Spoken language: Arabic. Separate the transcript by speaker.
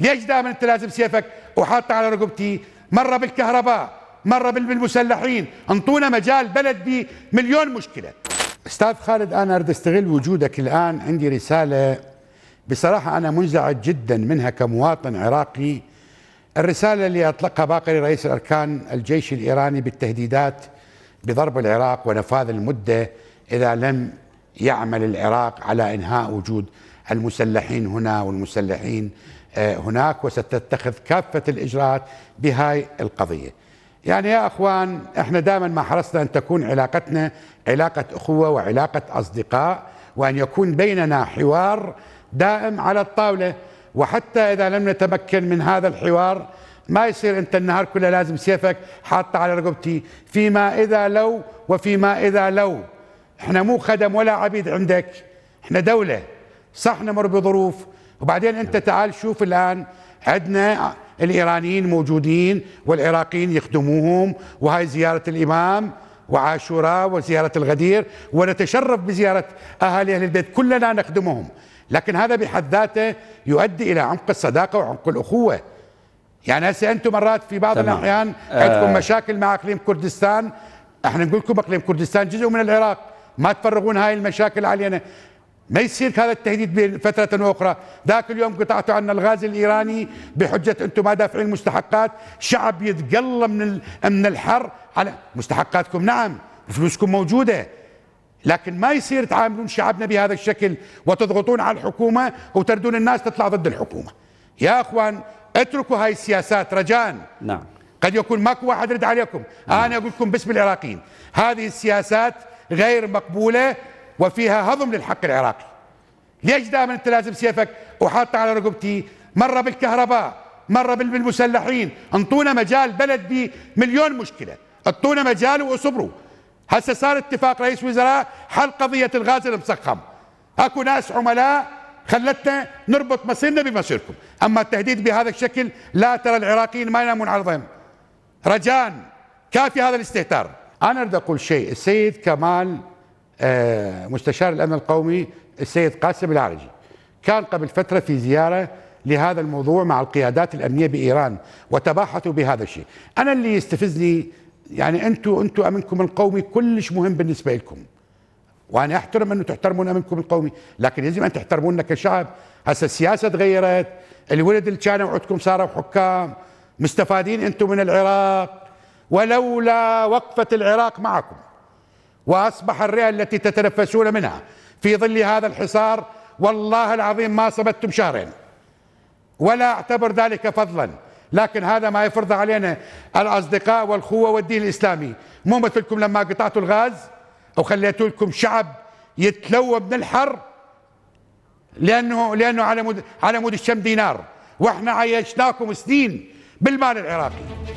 Speaker 1: ليش دائما انت لازم سيفك وحاطه على رقبتي مره بالكهرباء مره بالمسلحين انطونا مجال بلد بمليون مشكله استاذ خالد انا اريد استغل وجودك الان عندي رساله بصراحه انا منزعج جدا منها كمواطن عراقي الرساله اللي اطلقها باقر رئيس الاركان الجيش الايراني بالتهديدات بضرب العراق ونفاذ المده اذا لم يعمل العراق على انهاء وجود المسلحين هنا والمسلحين آه، هناك وستتخذ كافة الإجراءات بهاي القضية يعني يا أخوان إحنا دائما ما حرصنا أن تكون علاقتنا علاقة أخوة وعلاقة أصدقاء وأن يكون بيننا حوار دائم على الطاولة وحتى إذا لم نتمكن من هذا الحوار ما يصير أنت النهار كله لازم سيفك حاطة على رقبتي فيما إذا لو وفيما إذا لو إحنا مو خدم ولا عبيد عندك إحنا دولة صح نمر بظروف وبعدين انت تعال شوف الان عندنا الايرانيين موجودين والعراقيين يخدموهم وهاي زياره الامام وعاشوراء وزياره الغدير ونتشرف بزياره اهالي اهل البيت كلنا نخدمهم لكن هذا بحد ذاته يؤدي الى عمق الصداقه وعمق الاخوه يعني هسه انتم مرات في بعض الاحيان آه. عندكم آه. مشاكل مع اقليم كردستان احنا نقول لكم اقليم كردستان جزء من العراق ما تفرغون هاي المشاكل علينا ما يصير هذا التهديد بفترة أخرى ذاك اليوم قطعتوا عنا الغاز الإيراني بحجة أنتم ما دافعين المستحقات شعب يتقلى من من الحر على مستحقاتكم نعم فلوسكم موجودة لكن ما يصير تعاملون شعبنا بهذا الشكل وتضغطون على الحكومة وتردون الناس تطلع ضد الحكومة يا أخوان اتركوا هاي السياسات رجاء نعم قد يكون ماكو واحد رد عليكم نعم. أنا أقول لكم باسم العراقيين هذه السياسات غير مقبولة وفيها هضم للحق العراقي ليش دائما انت لازم سيفك وحاطه على رقبتي مره بالكهرباء مره بالمسلحين انطونا مجال بلد بمليون مشكله انطونا مجال واصبروا هسه صار اتفاق رئيس وزراء حل قضيه الغاز المسخم اكو ناس عملاء خلتنا نربط مصيرنا بمصيركم اما التهديد بهذا الشكل لا ترى العراقيين ما ينامون على ضيم رجان كافي هذا الاستهتار انا اريد اقول شيء السيد كمال آه، مستشار الامن القومي السيد قاسم العرجي كان قبل فتره في زياره لهذا الموضوع مع القيادات الامنيه بايران وتباحثوا بهذا الشيء، انا اللي يستفزني يعني انتم انتم امنكم القومي كلش مهم بالنسبه لكم. وانا احترم انه تحترمون امنكم القومي، لكن يجب ان تحترمونا كشعب، هسه السياسه تغيرت، الولد اللي كانوا عندكم صاروا حكام، مستفادين انتم من العراق ولولا وقفه العراق معكم وأصبح الرئة التي تتنفسون منها في ظل هذا الحصار والله العظيم ما صمتم شهرين ولا أعتبر ذلك فضلا لكن هذا ما يفرض علينا الأصدقاء والخوة والدين الإسلامي مو مثلكم لما قطعتوا الغاز أو خليتوا لكم شعب يتلوى من الحر لأنه لأنه على مود على مود الشم دينار واحنا عيشناكم سنين بالمال العراقي